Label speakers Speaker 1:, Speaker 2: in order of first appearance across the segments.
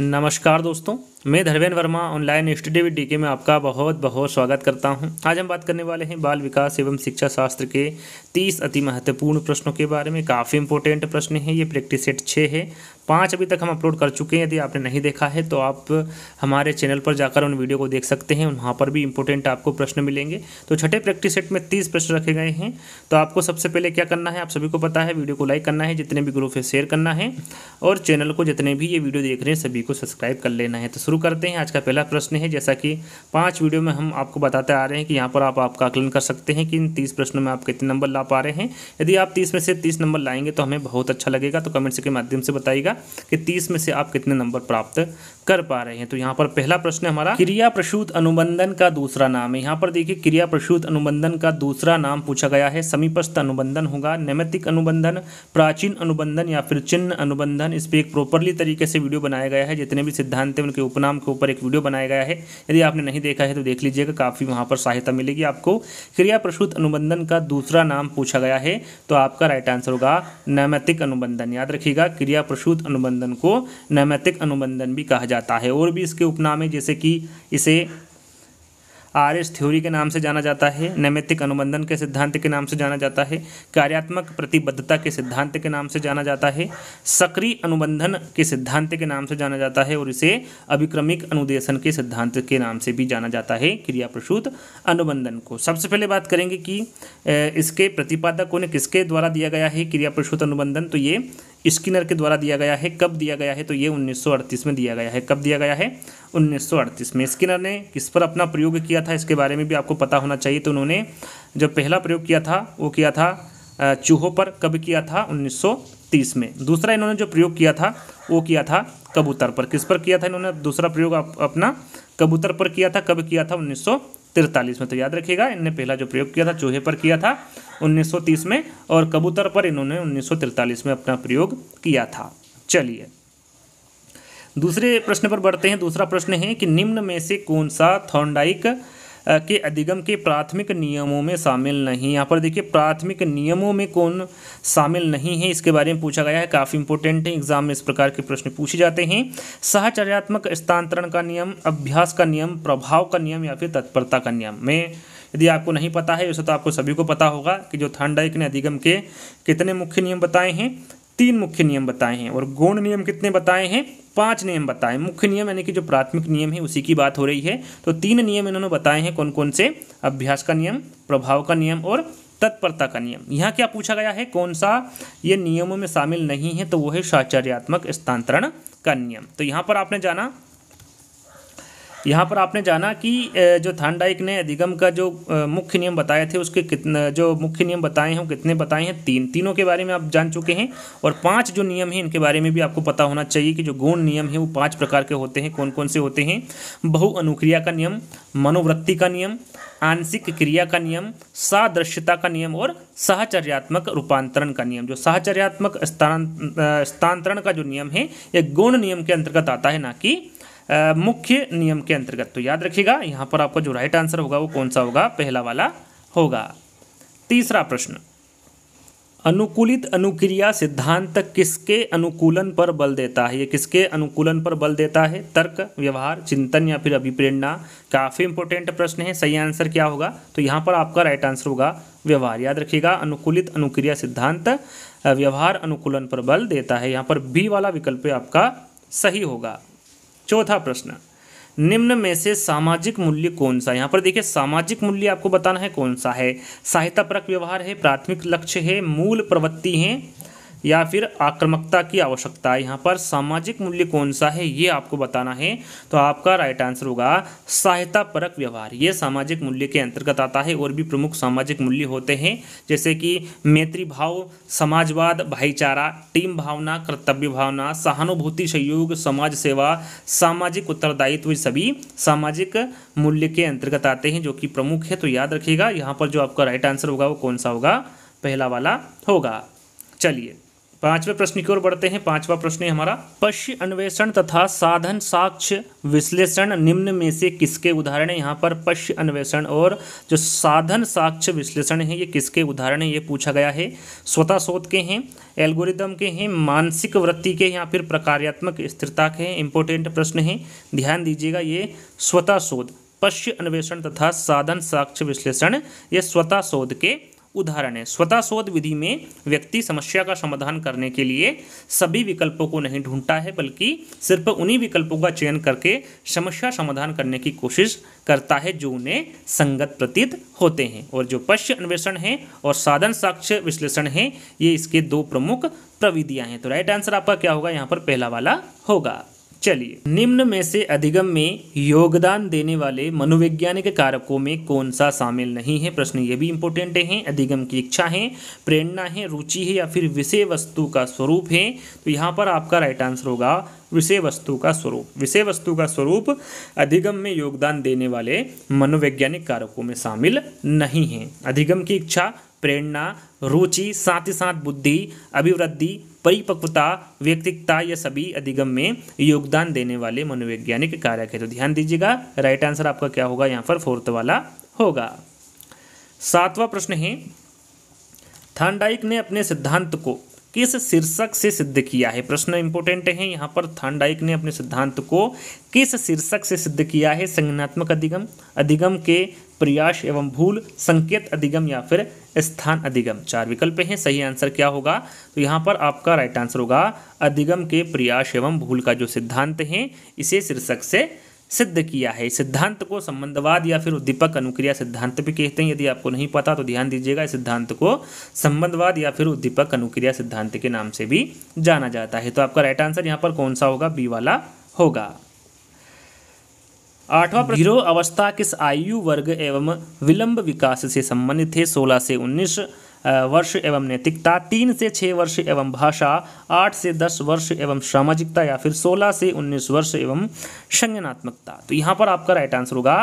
Speaker 1: नमस्कार दोस्तों मैं Dharmendra Verma online study with DK में आपका बहुत बहुत स्वागत करता हूं। आज हम बात करने वाले हैं बाल विकास एवं शिक्षा शास्त्र के 30 अति महत्वपूर्ण प्रश्नों के बारे में काफ़ी इंपॉर्टेंट प्रश्न है ये प्रैक्टिस सेट छः है पाँच अभी तक हम अपलोड कर चुके हैं यदि आपने नहीं देखा है तो आप हमारे चैनल पर जाकर उन वीडियो को देख सकते हैं वहाँ पर भी इंपॉर्टेंट आपको प्रश्न मिलेंगे तो छठे प्रैक्टिस सेट में तीस प्रश्न रखे गए हैं तो आपको सबसे पहले क्या करना है आप सभी को पता है वीडियो को लाइक करना है जितने भी ग्रुप है शेयर करना है और चैनल को जितने भी ये वीडियो देख रहे हैं सभी को सब्सक्राइब कर लेना है तो शुरू करते हैं आज का पहला प्रश्न है जैसा कि पाँच वीडियो में हम आपको बताते आ रहे हैं कि यहाँ पर आप आपका आकलन कर सकते हैं कि इन तीस प्रश्नों में आप कितने नंबर ला पा रहे हैं यदि आप तीस में से तीस नंबर लाएंगे तो हमें बहुत अच्छा लगेगा तो कमेंट्स के माध्यम से बताइएगा कि तीस में से आप कितने नंबर प्राप्त कर पा रहे हैं तो यहाँ पर पहला प्रश्न है हमारा क्रिया प्रसूत अनुबंधन का दूसरा नाम है यहाँ पर देखिए क्रिया प्रसूत अनुबंधन का दूसरा नाम पूछा गया है समीपस्थ अनुबंधन होगा नैमितिक अनुबंधन प्राचीन अनुबंधन या फिर चिन्ह अनुबंधन इस पर एक प्रॉपरली तरीके से वीडियो बनाया गया है जितने भी सिद्धांत हैं उनके उपनाम के ऊपर एक वीडियो बनाया गया है यदि आपने नहीं देखा है तो देख लीजिएगा काफ़ी वहाँ पर सहायता मिलेगी आपको क्रिया प्रसूत अनुबंधन का दूसरा नाम पूछा गया है तो आपका राइट आंसर होगा नैमितिक अनुबंधन याद रखिएगा क्रिया प्रसूत अनुबंधन को नैमित्तिक अनुबंधन भी कहा जाता है और भी इसके उपनाम है जैसे कि इसे आर एस थ्योरी के नाम से जाना जाता है नैमित्तिक अनुबंधन के सिद्धांत के नाम से जाना जाता है कार्यात्मक प्रतिबद्धता के सिद्धांत के नाम से जाना जाता है सक्रिय अनुबंधन के सिद्धांत के नाम से जाना जाता है और इसे अभिक्रमिक अनुदेशन के सिद्धांत के नाम से भी जाना जाता है क्रिया प्रसूत अनुबंधन को सबसे पहले बात करेंगे कि इसके प्रतिपादक उन्हें किसके द्वारा दिया गया है क्रिया प्रसूत अनुबंधन तो ये स्किनर के द्वारा दिया गया है कब दिया गया है तो ये 1938 में दिया गया है कब दिया गया है 1938 में स्किनर ने किस पर अपना प्रयोग किया था इसके बारे में भी आपको पता होना चाहिए तो उन्होंने जो पहला प्रयोग किया था वो किया था चूहों पर कब किया था 1930 में दूसरा इन्होंने जो प्रयोग किया था वो किया था कबूतर पर किस पर किया था इन्होंने दूसरा प्रयोग अपना कबूतर पर किया था कब किया था उन्नीस तिरतालीस में तो याद रखिएगा इनने पहला जो प्रयोग किया था चूहे पर किया था 1930 में और कबूतर पर इन्होंने 1943 में अपना प्रयोग किया था चलिए दूसरे प्रश्न पर बढ़ते हैं दूसरा प्रश्न है कि निम्न में से कौन सा थॉन्डाइक के अधिगम के प्राथमिक नियमों में शामिल नहीं यहाँ पर देखिए प्राथमिक नियमों में कौन शामिल नहीं है इसके बारे में पूछा गया है काफ़ी इंपॉर्टेंट है एग्जाम में इस प्रकार के प्रश्न पूछे जाते हैं सहचर्यात्मक स्थानांतरण का नियम अभ्यास का नियम प्रभाव का नियम या फिर तत्परता का नियम में यदि आपको नहीं पता है वैसे तो आपको सभी को पता होगा कि जो थर्नडाइक ने अधिगम के कितने मुख्य नियम बताए हैं तीन मुख्य नियम बताए हैं और गौण नियम कितने बताए हैं पांच नियम बताए मुख्य नियम यानी कि जो प्राथमिक नियम है उसी की बात हो रही है तो तीन नियम इन्होंने बताए हैं कौन कौन से अभ्यास का नियम प्रभाव का नियम और तत्परता का नियम यहाँ क्या पूछा गया है कौन सा ये नियमों में शामिल नहीं है तो वो है साचार्यात्मक स्थानांतरण का नियम तो यहाँ पर आपने जाना यहाँ पर आपने जाना कि जो थानडाइक ने अधिगम का जो मुख्य नियम बताए थे उसके कितने जो मुख्य नियम बताए हैं कितने बताए हैं तीन तीनों के बारे में आप जान चुके हैं और पांच जो नियम हैं इनके बारे में भी आपको पता होना चाहिए कि जो गुण नियम है वो पांच प्रकार के होते हैं कौन कौन से होते हैं बहु अनुक्रिया का नियम मनोवृत्ति का नियम आंशिक क्रिया का नियम सादृश्यता का नियम और सहचर्यात्मक रूपांतरण का नियम जो सहचर्यात्मक स्थान स्थानांतरण का जो नियम है ये गुण नियम के अंतर्गत आता है ना कि मुख्य नियम के अंतर्गत तो याद रखिएगा यहाँ पर आपका जो राइट आंसर होगा वो कौन सा होगा पहला वाला होगा तीसरा प्रश्न अनुकूलित अनुक्रिया सिद्धांत किसके अनुकूलन पर बल देता है ये किसके अनुकूलन पर बल देता है तर्क व्यवहार चिंतन या फिर अभिप्रेरणा काफ़ी इंपॉर्टेंट प्रश्न है सही आंसर क्या होगा तो यहाँ पर आपका राइट आंसर होगा व्यवहार याद रखिएगा अनुकूलित अनुक्रिया सिद्धांत व्यवहार अनुकूलन पर बल देता है यहाँ पर बी वाला विकल्प आपका सही होगा चौथा प्रश्न निम्न में से सामाजिक मूल्य कौन सा यहाँ पर देखिए सामाजिक मूल्य आपको बताना है कौन सा है सहायता परक व्यवहार है प्राथमिक लक्ष्य है मूल प्रवृत्ति है या फिर आक्रमकता की आवश्यकता है यहाँ पर सामाजिक मूल्य कौन सा है ये आपको बताना है तो आपका राइट आंसर होगा सहायता परक व्यवहार ये सामाजिक मूल्य के अंतर्गत आता है और भी प्रमुख सामाजिक मूल्य होते हैं जैसे कि मैत्री भाव समाजवाद भाईचारा टीम भावना कर्तव्य भावना सहानुभूति सहयोग समाज सेवा सामाजिक उत्तरदायित्व सभी सामाजिक मूल्य के अंतर्गत आते हैं जो कि प्रमुख है तो याद रखिएगा यहाँ पर जो आपका राइट आंसर होगा वो कौन सा होगा पहला वाला होगा चलिए पांचवें प्रश्न की ओर बढ़ते हैं पांचवा प्रश्न है हमारा पश्य अन्वेषण तथा साधन साक्ष्य विश्लेषण निम्न में से किसके उदाहरण है यहाँ पर पश्य अन्वेषण और जो साधन साक्ष्य विश्लेषण है ये किसके उदाहरण है ये पूछा गया है स्वतः शोध के हैं एल्गोरिदम के हैं मानसिक वृत्ति के या फिर प्रकार्यात्मक स्थिरता के हैं इंपॉर्टेंट प्रश्न है ध्यान दीजिएगा ये स्वतः शोध पश्य अन्वेषण तथा साधन साक्ष्य विश्लेषण ये स्वतः शोध के उदाहरण है स्वतः शोध विधि में व्यक्ति समस्या का समाधान करने के लिए सभी विकल्पों को नहीं ढूंढता है बल्कि सिर्फ उन्हीं विकल्पों का चयन करके समस्या समाधान करने की कोशिश करता है जो उन्हें संगत प्रतीत होते हैं और जो पश्य अन्वेषण है और साधन साक्ष्य विश्लेषण है ये इसके दो प्रमुख प्रविधियाँ हैं तो राइट आंसर आपका क्या होगा यहाँ पर पहला वाला होगा चलिए निम्न में से अधिगम में योगदान देने वाले मनोवैज्ञानिक कारकों में कौन सा शामिल नहीं है प्रश्न ये भी इंपॉर्टेंट है अधिगम की इच्छा है प्रेरणा है रुचि है या फिर विषय वस्तु का स्वरूप है तो यहाँ पर आपका राइट आंसर होगा विषय वस्तु का स्वरूप विषय वस्तु का स्वरूप अधिगम में योगदान देने वाले मनोवैज्ञानिक कारकों में शामिल नहीं है अधिगम की इच्छा प्रेरणा रुचि साथ ही साथ बुद्धि अभिवृद्धि परिपक्वता व्यक्तिकता यह सभी अधिगम में योगदान देने वाले मनोवैज्ञानिक कारक है तो ध्यान दीजिएगा राइट आंसर आपका क्या होगा यहाँ पर फोर्थ वाला होगा सातवां प्रश्न है थान्डाइक ने अपने सिद्धांत को किस शीर्षक से सिद्ध किया है प्रश्न इंपॉर्टेंट है यहाँ पर थान्डाइक ने अपने सिद्धांत को किस शीर्षक से सिद्ध किया है संज्ञात्मक अधिगम अधिगम के प्रयास एवं भूल संकेत अधिगम या फिर स्थान अधिगम चार विकल्प हैं सही आंसर क्या होगा तो यहाँ पर आपका राइट आंसर होगा अधिगम के प्रयास एवं भूल का जो सिद्धांत है इसे शीर्षक से सिद्ध किया है सिद्धांत को संबंधवाद या फिर उद्दीपक अनुक्रिया सिद्धांत भी कहते हैं यदि आपको नहीं पता तो ध्यान दीजिएगा इस सिद्धांत को संबंधवाद या फिर उद्दीपक अनुक्रिया सिद्धांत के नाम से भी जाना जाता है तो आपका राइट आंसर यहाँ पर कौन सा होगा बी वाला होगा आठवां प्रश्न अवस्था किस आयु वर्ग एवं विलंब विकास से संबंधित है सोलह से उन्नीस वर्ष एवं नैतिकता तीन से छः वर्ष एवं भाषा आठ से दस वर्ष एवं सामाजिकता या फिर सोलह से उन्नीस वर्ष एवं संज्ञानात्मकता तो यहाँ पर आपका राइट आंसर होगा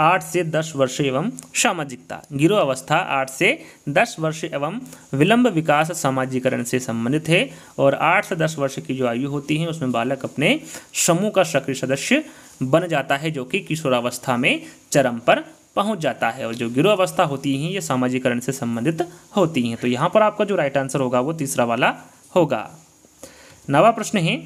Speaker 1: आठ से दस वर्ष एवं सामाजिकता गिरो अवस्था आठ से दस वर्ष एवं विलंब विकास सामाजिकरण से संबंधित है और आठ से दस वर्ष की जो आयु होती है उसमें बालक अपने समूह का सक्रिय सदस्य बन जाता है जो कि किशोरावस्था में चरम पर पहुंच जाता है और जो गिरोह अवस्था होती हैं ये सामाजिकरण से संबंधित होती हैं तो यहाँ पर आपका जो राइट आंसर होगा वो तीसरा वाला होगा नवा प्रश्न है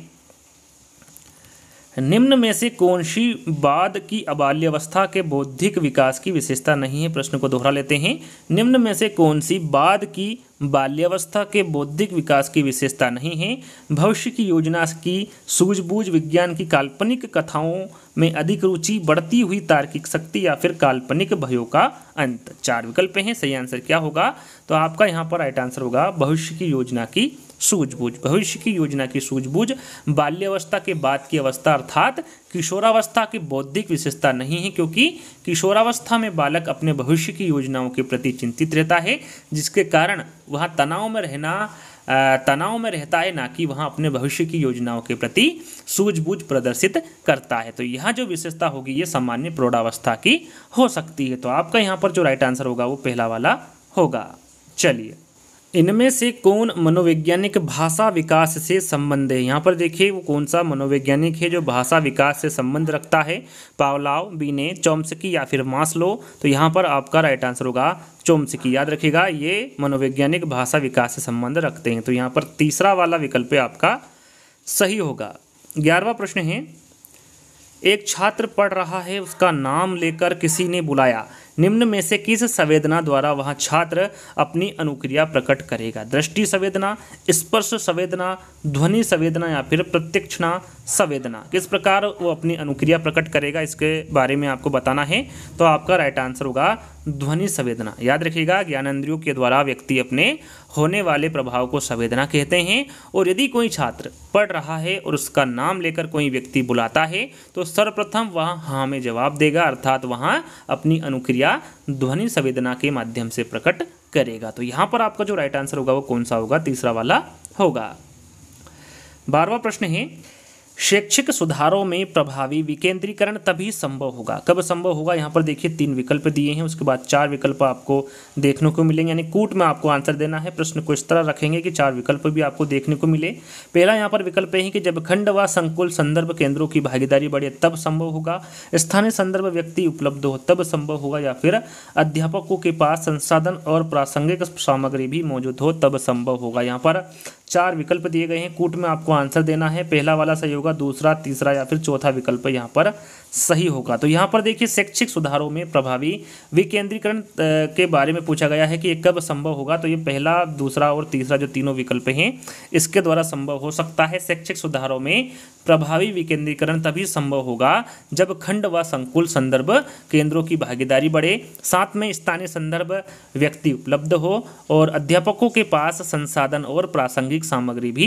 Speaker 1: निम्न में से कौन सी बाद की अबाल्यावस्था के बौद्धिक विकास की विशेषता नहीं है प्रश्न को दोहरा लेते हैं निम्न में से कौन सी बाद की बाल्यावस्था के बौद्धिक विकास की विशेषता नहीं है भविष्य की योजना की सूझबूझ विज्ञान की काल्पनिक कथाओं में अधिक रुचि बढ़ती हुई तार्किक शक्ति या फिर काल्पनिक भयों का अंत चार विकल्प हैं सही आंसर क्या होगा तो आपका यहाँ पर राइट आंसर होगा भविष्य की योजना की सूझबूझ भविष्य की योजना की सूझबूझ बाल्यावस्था के बाद की अवस्था अर्थात किशोरावस्था की बौद्धिक विशेषता नहीं है क्योंकि किशोरावस्था में बालक अपने भविष्य की योजनाओं के प्रति चिंतित रहता है जिसके कारण वह तनाव में रहना तनाव में रहता है ना कि वह अपने भविष्य की योजनाओं के प्रति सूझबूझ प्रदर्शित करता है तो यह जो विशेषता होगी ये सामान्य प्रौढ़ावस्था की हो सकती है तो आपका यहाँ पर जो राइट आंसर होगा वो पहला वाला होगा चलिए इनमें से कौन मनोवैज्ञानिक भाषा विकास से संबंध है यहाँ पर देखिए वो कौन सा मनोवैज्ञानिक है जो भाषा विकास से संबंध रखता है पावलाव बीने चोम्सकी या फिर मासलो तो यहाँ पर आपका राइट आंसर होगा चौमसकी याद रखिएगा ये मनोवैज्ञानिक भाषा विकास से संबंध रखते हैं तो यहाँ पर तीसरा वाला विकल्प आपका सही होगा ग्यारहवा प्रश्न है एक छात्र पढ़ रहा है उसका नाम लेकर किसी ने बुलाया निम्न में से किस संवेदना द्वारा वह छात्र अपनी अनुक्रिया प्रकट करेगा दृष्टि संवेदना स्पर्श संवेदना ध्वनि संवेदना या फिर प्रत्यक्षणा संवेदना किस प्रकार वो अपनी अनुक्रिया प्रकट करेगा इसके बारे में आपको बताना है तो आपका राइट आंसर होगा ध्वनि संवेदना याद रखिएगा ज्ञानेन्द्रियों के द्वारा व्यक्ति अपने होने वाले प्रभाव को संवेदना कहते हैं और यदि कोई छात्र पढ़ रहा है और उसका नाम लेकर कोई व्यक्ति बुलाता है तो सर्वप्रथम वह हाँ में जवाब देगा अर्थात वहाँ अपनी अनुक्रिया या ध्वनि संवेदना के माध्यम से प्रकट करेगा तो यहां पर आपका जो राइट आंसर होगा वो कौन सा होगा तीसरा वाला होगा बारवा प्रश्न है शैक्षिक सुधारों में प्रभावी विकेंद्रीकरण तभी संभव होगा कब संभव होगा यहाँ पर देखिए तीन विकल्प दिए हैं उसके बाद चार विकल्प आपको देखने को मिलेंगे यानी कूट में आपको आंसर देना है प्रश्न को इस तरह रखेंगे कि चार विकल्प भी आपको देखने को मिले पहला यहाँ पर विकल्प है कि जब खंड व संकुल संदर्भ केंद्रों की भागीदारी बढ़े तब संभव होगा स्थानीय संदर्भ व्यक्ति उपलब्ध हो तब संभव होगा या फिर अध्यापकों के पास संसाधन और प्रासंगिक सामग्री भी मौजूद हो तब संभव होगा यहाँ पर चार विकल्प दिए गए हैं कूट में आपको आंसर देना है पहला वाला सही होगा दूसरा तीसरा या फिर चौथा विकल्प यहाँ पर सही होगा तो यहाँ पर देखिए शैक्षिक सुधारों में प्रभावी विकेंद्रीकरण के बारे में पूछा गया है कि ये कब संभव होगा तो ये पहला दूसरा और तीसरा जो तीनों विकल्प हैं इसके द्वारा संभव हो सकता है शैक्षिक सुधारों में प्रभावी विकेंद्रीकरण तभी संभव होगा जब खंड व संकुल संदर्भ केंद्रों की भागीदारी बढ़े साथ में स्थानीय संदर्भ व्यक्ति उपलब्ध हो और अध्यापकों के पास संसाधन और प्रासंगिक सामग्री भी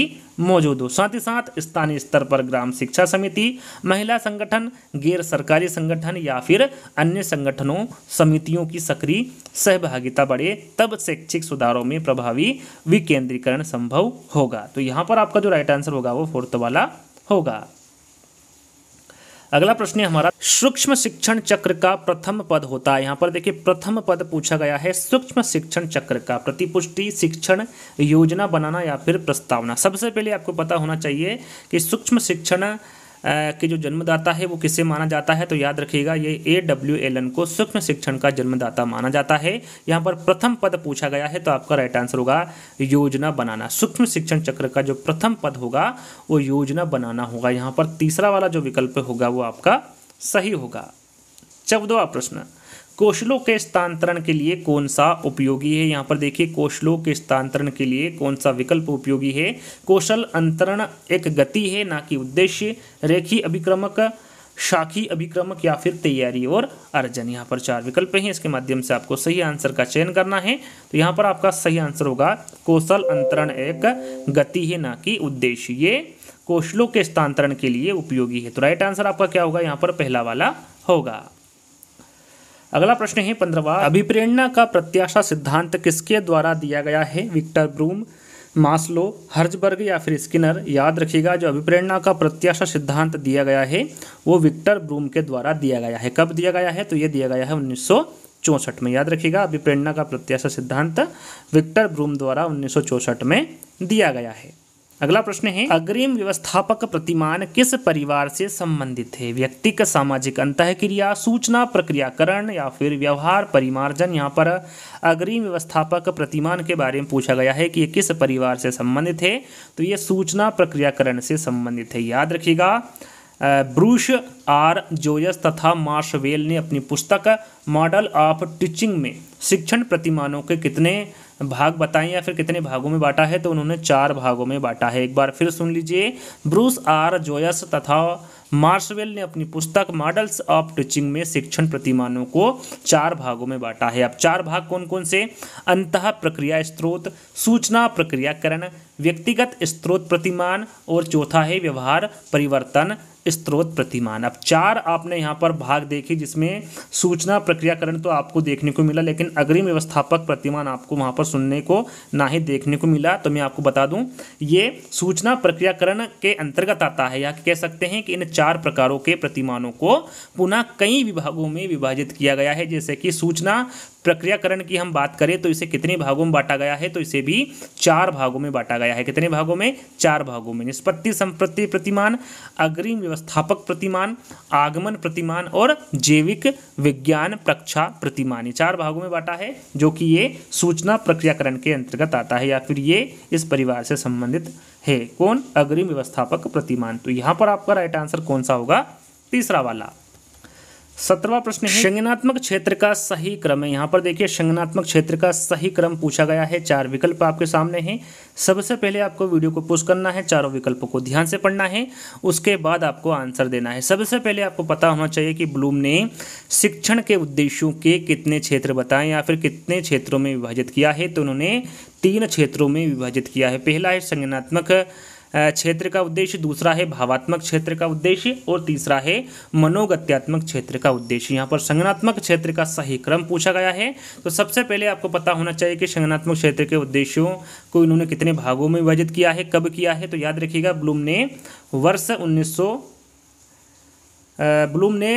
Speaker 1: मौजूद हो साथ ही साथ स्थानीय स्तर पर ग्राम शिक्षा समिति महिला संगठन गैर फिर सरकारी संगठन या फिर अन्य संगठनों समितियों की सक्रिय सहभागिता बढ़े तब शैक्षिक सुधारों में प्रभावी विकेंद्रीकरण संभव होगा तो यहाँ पर आपका जो राइट आंसर होगा वो फोर्थ वाला होगा अगला प्रश्न है हमारा सूक्ष्म शिक्षण चक्र का प्रथम पद होता है यहाँ पर देखिए प्रथम पद पूछा गया है सूक्ष्म शिक्षण चक्र का प्रतिपुष्टि शिक्षण योजना बनाना या फिर प्रस्तावना सबसे पहले आपको पता होना चाहिए कि सूक्ष्म शिक्षण के जो जन्मदाता है वो किससे माना जाता है तो याद रखिएगा ये ए डब्ल्यू एल एन को सूक्ष्म शिक्षण का जन्मदाता माना जाता है यहाँ पर प्रथम पद पूछा गया है तो आपका राइट आंसर होगा योजना बनाना सूक्ष्म शिक्षण चक्र का जो प्रथम पद होगा वो योजना बनाना होगा यहाँ पर तीसरा वाला जो विकल्प होगा वो आपका सही होगा चौदवा प्रश्न कोशलों के स्थानांतरण के लिए कौन सा उपयोगी है यहाँ पर देखिए कोशलों के स्थानांतरण के लिए कौन सा विकल्प उपयोगी है कौशल अंतरण एक गति है ना कि उद्देश्य रेखी अभिक्रमक शाखी अभिक्रमक या फिर तैयारी और अर्जन यहाँ पर चार विकल्प हैं इसके माध्यम से आपको सही आंसर का चयन करना है तो यहाँ पर आपका सही आंसर होगा कौशल अंतरण एक गति है ना कि उद्देश्य ये कौशलों के स्थानांतरण के लिए उपयोगी है तो राइट आंसर आपका क्या होगा यहाँ पर पहला वाला होगा अगला प्रश्न है पंद्रहवा अभिप्रेरणा का प्रत्याशा सिद्धांत किसके द्वारा दिया गया है विक्टर ब्रूम मास्लो हर्जबर्ग या फिर स्किनर याद रखिएगा जो अभिप्रेरणा का प्रत्याशा सिद्धांत दिया गया है वो विक्टर ब्रूम के द्वारा दिया गया है कब दिया गया है तो ये दिया गया है उन्नीस चौंसठ में याद रखिएगा अभिप्रेरणा का प्रत्याशा सिद्धांत विक्टर ब्रूम द्वारा उन्नीस में दिया गया है अगला प्रश्न है अग्रिम व्यवस्थापक प्रतिमान किस परिवार से संबंधित है व्यक्ति का सामाजिक अंत क्रिया सूचना प्रक्रियाकरण या फिर व्यवहार परिमार्जन यहाँ पर अग्रिम व्यवस्थापक प्रतिमान के बारे में पूछा गया है कि ये किस परिवार से संबंधित है तो ये सूचना प्रक्रियाकरण से संबंधित है याद रखिएगा ब्रूश आर जोयस तथा मार्शवेल ने अपनी पुस्तक मॉडल ऑफ टीचिंग में शिक्षण प्रतिमानों के कितने भाग बताएं या फिर कितने भागों में बांटा है तो उन्होंने चार भागों में बांटा है एक बार फिर सुन लीजिए ब्रूस आर जोयस तथा मार्शवेल ने अपनी पुस्तक मॉडल्स ऑफ टीचिंग में शिक्षण प्रतिमानों को चार भागों में बांटा है अब चार भाग कौन कौन से अंत प्रक्रिया स्त्रोत सूचना प्रक्रियाकरण व्यक्तिगत स्त्रोत प्रतिमान और चौथा है व्यवहार परिवर्तन स्त्रोत प्रतिमान अब चार आपने यहाँ पर भाग देखी जिसमें सूचना प्रक्रियाकरण तो आपको देखने को मिला लेकिन अग्रिम व्यवस्थापक प्रतिमान आपको वहाँ पर सुनने को ना ही देखने को मिला तो मैं आपको बता दूँ ये सूचना प्रक्रियाकरण के अंतर्गत आता है या कह सकते हैं कि इन चार प्रकारों के प्रतिमानों को पुनः कई विभागों में विभाजित किया गया है जैसे कि सूचना प्रक्रियाकरण की हम बात करें तो इसे कितने भागों में बांटा गया है तो इसे भी चार भागों में बांटा गया है कितने भागों में चार भागों में निष्पत्ति संपत्ति प्रतिमान अग्रिम व्यवस्था संस्थापक प्रतिमान आगमन प्रतिमान और जैविक विज्ञान प्रक्षा प्रतिमान ये चार भागों में बांटा है जो कि ये सूचना प्रक्रियाकरण के अंतर्गत आता है या फिर ये इस परिवार से संबंधित है कौन अग्रिम व्यवस्थापक प्रतिमान तो यहाँ पर आपका राइट आंसर कौन सा होगा तीसरा वाला सत्रवा प्रश्न है क्षेत्र का सही क्रम है यहाँ पर देखिए संगनात्मक क्षेत्र का सही क्रम पूछा गया है चार विकल्प आपके सामने हैं सबसे पहले आपको वीडियो को पुश करना है चारों विकल्पों को ध्यान से पढ़ना है उसके बाद आपको आंसर देना है सबसे पहले आपको पता होना चाहिए कि ब्लूम ने शिक्षण के उद्देश्यों के कितने क्षेत्र बताए या फिर कितने क्षेत्रों में विभाजित किया है तो उन्होंने तीन क्षेत्रों में विभाजित किया है पहला है संगनात्मक क्षेत्र का उद्देश्य दूसरा है भावात्मक क्षेत्र का उद्देश्य और तीसरा है मनोगत्यात्मक क्षेत्र का उद्देश्य यहाँ पर संगनात्मक क्षेत्र का सही क्रम पूछा गया है तो सबसे पहले आपको पता होना चाहिए कि संगनात्मक क्षेत्र के उद्देश्यों को इन्होंने कितने भागों में विभाजित किया है कब किया है तो याद रखिएगा ब्लूम ने वर्ष उन्नीस ब्लूम ने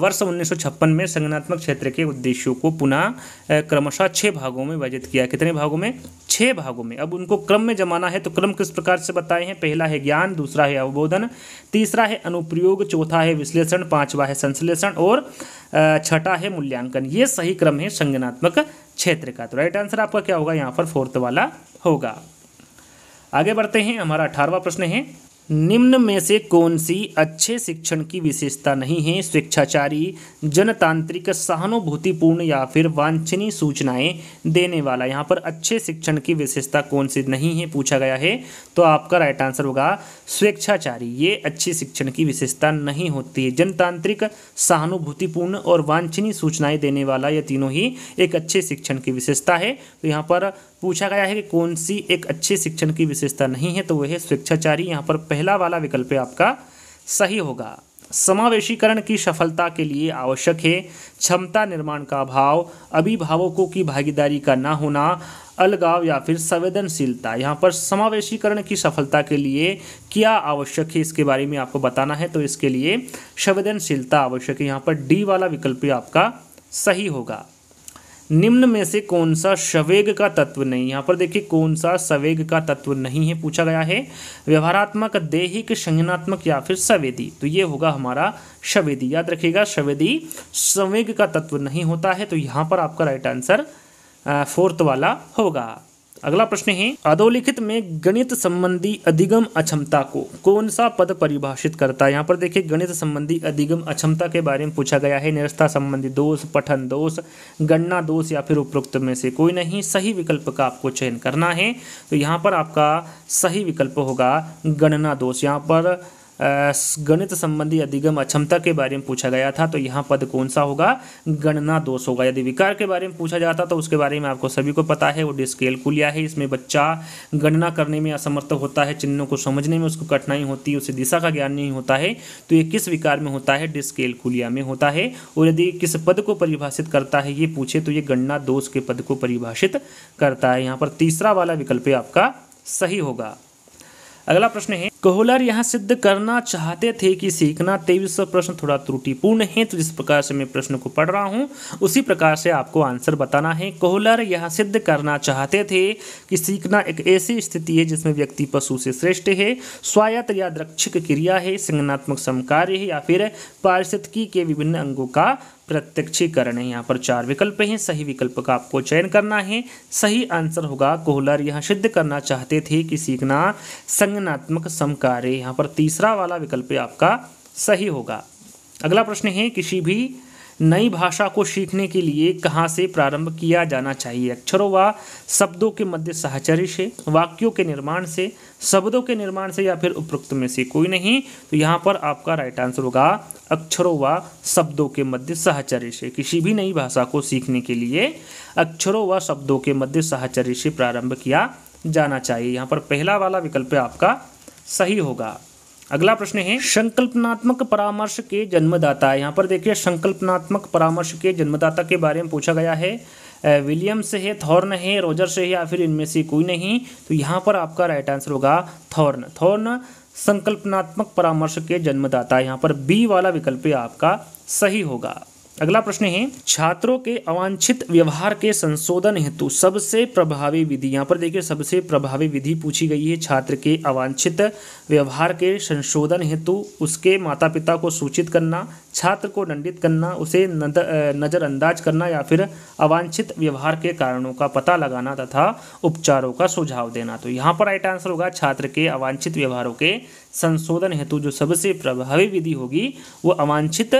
Speaker 1: वर्ष उन्नीस में संगठनात्मक क्षेत्र के उद्देश्यों को पुनः क्रमशः छः भागों में विभाजित किया कितने भागों में छः भागों में अब उनको क्रम में जमाना है तो क्रम किस प्रकार से बताए हैं पहला है ज्ञान दूसरा है अवबोधन तीसरा है अनुप्रयोग चौथा है विश्लेषण पांचवा है संश्लेषण और छठा है मूल्यांकन ये सही क्रम है संगनात्मक क्षेत्र का तो राइट आंसर आपका क्या होगा यहाँ पर फोर्थ वाला होगा आगे बढ़ते हैं हमारा अठारवा प्रश्न है निम्न में से कौन सी अच्छे शिक्षण की विशेषता नहीं है स्वेच्छाचारी जनतांत्रिक सहानुभूतिपूर्ण या फिर वांछनीय सूचनाएं देने वाला यहाँ पर अच्छे शिक्षण की विशेषता कौन सी नहीं है पूछा गया है तो आपका राइट आंसर होगा स्वेच्छाचारी ये अच्छी शिक्षण की विशेषता नहीं होती है जनतांत्रिक सहानुभूतिपूर्ण और वांछनीय सूचनाएं देने वाला ये तीनों ही एक अच्छे शिक्षण की विशेषता है तो यहाँ पर पूछा गया है कि कौन सी एक अच्छे शिक्षण की विशेषता नहीं है तो वह है स्वेच्छाचारी यहाँ पर पहला वाला विकल्प आपका सही होगा समावेशीकरण की सफलता के लिए आवश्यक है क्षमता निर्माण का अभाव अभिभावकों की भागीदारी का ना होना अलगाव या फिर संवेदनशीलता यहाँ पर समावेशीकरण की सफलता के लिए क्या आवश्यक है इसके बारे में आपको बताना है तो इसके लिए संवेदनशीलता आवश्यक है यहाँ पर डी वाला विकल्प आपका सही होगा निम्न में से कौन सा सवेग का तत्व नहीं यहाँ पर देखिए कौन सा सवेग का तत्व नहीं है पूछा गया है व्यवहारात्मक देहिक संज्ञात्मक या फिर सवेदी तो ये होगा हमारा सवेदी याद रखिएगा सवेदी संवेग का तत्व नहीं होता है तो यहाँ पर आपका राइट आंसर फोर्थ वाला होगा अगला प्रश्न है अधोलिखित में गणित संबंधी अधिगम अक्षमता को कौन सा पद परिभाषित करता है यहाँ पर देखिए गणित संबंधी अधिगम अक्षमता के बारे में पूछा गया है निरस्ता संबंधी दोष पठन दोष गणना दोष या फिर उपरोक्त में से कोई नहीं सही विकल्प का आपको चयन करना है तो यहाँ पर आपका सही विकल्प होगा गणना दोष यहाँ पर गणित संबंधी अधिगम अक्षमता के बारे में पूछा गया था तो यहाँ पद कौन सा होगा गणना दोष होगा यदि विकार के बारे में पूछा जाता तो उसके बारे में आपको सभी को पता है वो डिस्केल कुलिया है इसमें बच्चा गणना करने में असमर्थ होता है चिन्हों को समझने में उसको कठिनाई होती है उसे दिशा का ज्ञान नहीं होता है तो ये किस विकार में होता है कुलिया में होता है और यदि किस पद को परिभाषित करता है ये पूछे तो ये गणना दोष के पद को परिभाषित करता है यहाँ पर तीसरा वाला विकल्प आपका सही होगा अगला प्रश्न है कोहलर यहाँ सिद्ध करना चाहते थे कि सीखना तेईस प्रश्न थोड़ा त्रुटिपूर्ण है तो जिस प्रकार से मैं प्रश्न को पढ़ रहा हूँ उसी प्रकार से आपको आंसर बताना है कोहलर यहाँ सिद्ध करना चाहते थे कि सीखना एक ऐसी स्थिति है जिसमें व्यक्ति पशु से श्रेष्ठ है स्वायत्त या द्रक्षिक क्रिया है संगनात्मक समकार्य है या फिर पारिस्थितिकी के विभिन्न अंगों का प्रत्यक्षीकरण है यहाँ पर चार विकल्प हैं सही विकल्प का आपको चयन करना है सही आंसर होगा कोहलर यहाँ सिद्ध करना चाहते थे कि सीखना संगनात्मक समकार्य यहाँ पर तीसरा वाला विकल्प आपका सही होगा अगला प्रश्न है किसी भी नई भाषा को सीखने के लिए कहाँ से प्रारंभ किया जाना चाहिए अक्षरों व शब्दों के मध्य सहचर्य से वाक्यों के निर्माण से शब्दों के निर्माण से या फिर उपरोक्त में से कोई नहीं तो यहाँ पर आपका राइट आंसर होगा अक्षरों व शब्दों के मध्य सहचर्य से किसी भी नई भाषा को सीखने के लिए अक्षरों व शब्दों के मध्य सहचर्य से प्रारंभ किया जाना चाहिए यहाँ पर पहला वाला विकल्प आपका सही होगा अगला प्रश्न है संकल्पनात्मक परामर्श के जन्मदाता यहाँ पर देखिए संकल्पनात्मक परामर्श के जन्मदाता के बारे में पूछा गया है विलियम से है थॉर्न है रोजर से है या फिर इनमें से कोई नहीं तो यहाँ पर आपका राइट आंसर होगा थॉर्न थॉर्न संकल्पनात्मक परामर्श के जन्मदाता यहाँ पर बी वाला विकल्प आपका सही होगा अगला प्रश्न है छात्रों के अवांछित व्यवहार के संशोधन हेतु सबसे प्रभावी विधि यहाँ पर देखिए सबसे प्रभावी विधि पूछी गई है छात्र के अवांछित व्यवहार के संशोधन हेतु उसके माता पिता को सूचित करना छात्र को दंडित करना उसे नज़रअंदाज करना या फिर अवांछित व्यवहार के कारणों का पता लगाना तथा उपचारों का सुझाव देना तो यहाँ पर राइट आंसर होगा छात्र के अवांछित व्यवहारों के संशोधन हेतु जो सबसे प्रभावी विधि होगी वो अवांछित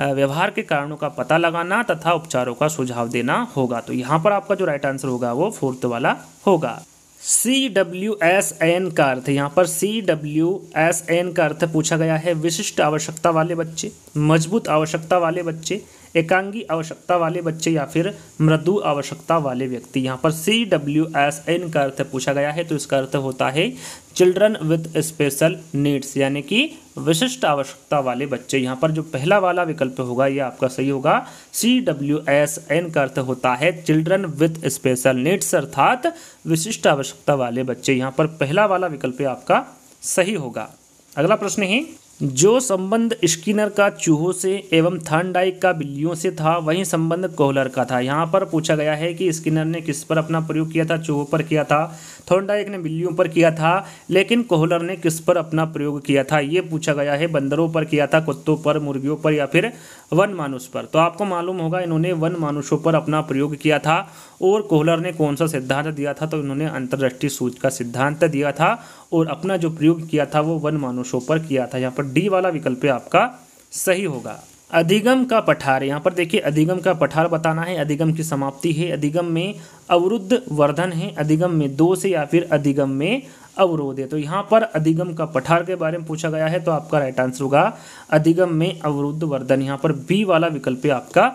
Speaker 1: व्यवहार के कारणों का पता लगाना तथा उपचारों का सुझाव देना होगा तो यहाँ पर आपका जो राइट आंसर होगा वो फोर्थ वाला होगा सी डब्ल्यू एस एन का अर्थ यहाँ पर सी डब्ल्यू एस एन का अर्थ पूछा गया है विशिष्ट आवश्यकता वाले बच्चे मजबूत आवश्यकता वाले बच्चे एकांगी आवश्यकता वाले बच्चे या फिर मृदु आवश्यकता वाले व्यक्ति यहाँ पर सी डब्ल्यू एस एन का अर्थ पूछा गया है तो इसका अर्थ होता है चिल्ड्रन विथ स्पेशल नीड्स यानी कि विशिष्ट आवश्यकता वाले बच्चे यहाँ पर जो पहला वाला विकल्प होगा ये आपका सही होगा सी डब्ल्यू एस एन का अर्थ होता है चिल्ड्रन विथ स्पेशल नीड्स अर्थात विशिष्ट आवश्यकता वाले बच्चे यहाँ पर पहला वाला विकल्प आपका सही होगा अगला प्रश्न है जो संबंध स्किनर का चूहों से एवं थर्नडाइक का बिल्लियों से था वही संबंध कोहलर का था यहाँ पर पूछा गया है कि स्किनर ने किस पर अपना प्रयोग किया था चूहों पर किया था थर्नडाइक ने बिल्लियों पर किया था लेकिन कोहलर ने किस पर अपना प्रयोग किया था ये पूछा गया है बंदरों पर किया था कुत्तों पर मुर्गियों पर या फिर वन मानुष पर तो आपको मालूम होगा इन्होंने वन मानुषों पर अपना प्रयोग किया था और कोहलर ने कौन सा सिद्धांत दिया था तो इन्होंने अंतर्राष्ट्रीय सूच का सिद्धांत दिया था और अपना जो प्रयोग किया था वो वन मानुषों पर किया था यहाँ पर डी वाला विकल्प आपका सही होगा अधिगम का पठार यहाँ पर देखिए अधिगम का पठार बताना है अधिगम की समाप्ति है अधिगम में अवरुद्ध वर्धन है अधिगम में दो से या फिर अधिगम में अवरोध है तो यहाँ पर अधिगम का पठार के बारे में पूछा गया है तो आपका राइट आंसर होगा अधिगम में अवरुद्ध वर्धन यहाँ पर बी वाला विकल्प आपका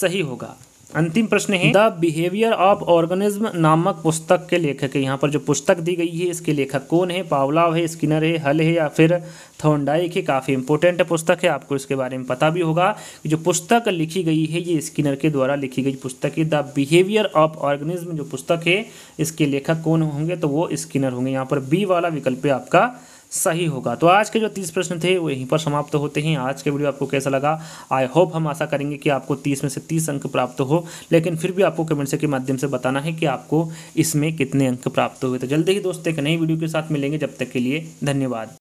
Speaker 1: सही होगा अंतिम प्रश्न है द बिहेवियर ऑफ ऑर्गेनिज्म नामक पुस्तक के लेखक है यहाँ पर जो पुस्तक दी गई है इसके लेखक कौन है पावलाव है स्किनर है हल है या फिर थोंडाइक है काफ़ी इंपॉर्टेंट पुस्तक है आपको इसके बारे में पता भी होगा कि जो पुस्तक लिखी गई है ये स्किनर के द्वारा लिखी गई पुस्तक है द बिहेवियर ऑफ ऑर्गेनिज्म जो पुस्तक है इसके लेखक कौन होंगे तो वो स्किनर होंगे यहाँ पर बी वाला विकल्प है आपका सही होगा तो आज के जो तीस प्रश्न थे वो यहीं पर समाप्त होते हैं आज के वीडियो आपको कैसा लगा आई होप हम आशा करेंगे कि आपको तीस में से तीस अंक प्राप्त हो लेकिन फिर भी आपको कमेंट्स के माध्यम से बताना है कि आपको इसमें कितने अंक प्राप्त हुए तो जल्दी ही दोस्तों एक नई वीडियो के साथ मिलेंगे जब तक के लिए धन्यवाद